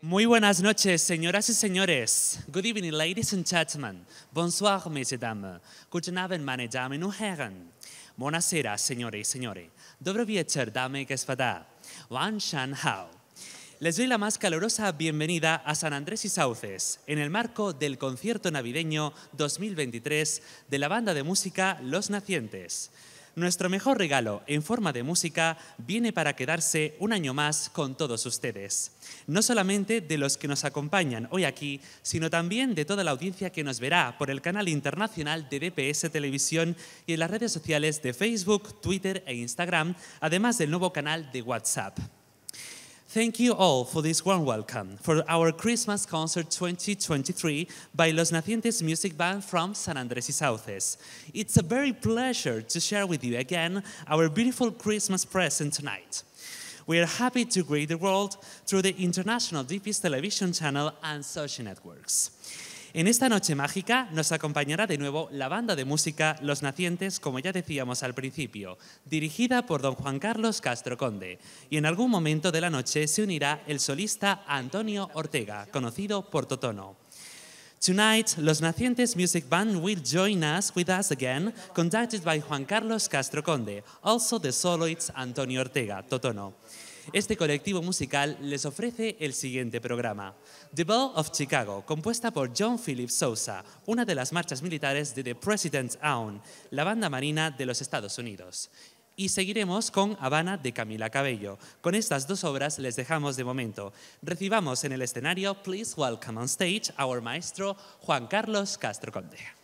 Muy buenas noches, señoras y señores. Good evening, ladies and gentlemen. Bonsoir, mesdames. Guten Abend, meine Damen und Herren. Buonasera, señores y señores. Dobro dame y fatal. Wan Shan Hao. Les doy la más calurosa bienvenida a San Andrés y Sauces, en el marco del concierto navideño 2023 de la banda de música Los Nacientes. Nuestro mejor regalo en forma de música viene para quedarse un año más con todos ustedes. No solamente de los que nos acompañan hoy aquí, sino también de toda la audiencia que nos verá por el canal internacional de DPS Televisión y en las redes sociales de Facebook, Twitter e Instagram, además del nuevo canal de WhatsApp. Thank you all for this warm welcome for our Christmas concert 2023 by Los Nacientes Music Band from San Andres y Sauces. It's a very pleasure to share with you again our beautiful Christmas present tonight. We are happy to greet the world through the international DP's television channel and social networks. En esta noche mágica nos acompañará de nuevo la banda de música Los Nacientes, como ya decíamos al principio, dirigida por don Juan Carlos Castro Conde. Y en algún momento de la noche se unirá el solista Antonio Ortega, conocido por Totono. Tonight, Los Nacientes Music Band will join us with us again, conducted by Juan Carlos Castro Conde, also the soloist Antonio Ortega, Totono este colectivo musical les ofrece el siguiente programa. The Ball of Chicago, compuesta por John Philip Sousa, una de las marchas militares de The President's Own, la banda marina de los Estados Unidos y seguiremos con Habana de Camila Cabello. Con estas dos obras les dejamos de momento. Recibamos en el escenario, please welcome on stage, our maestro Juan Carlos Castro Conde.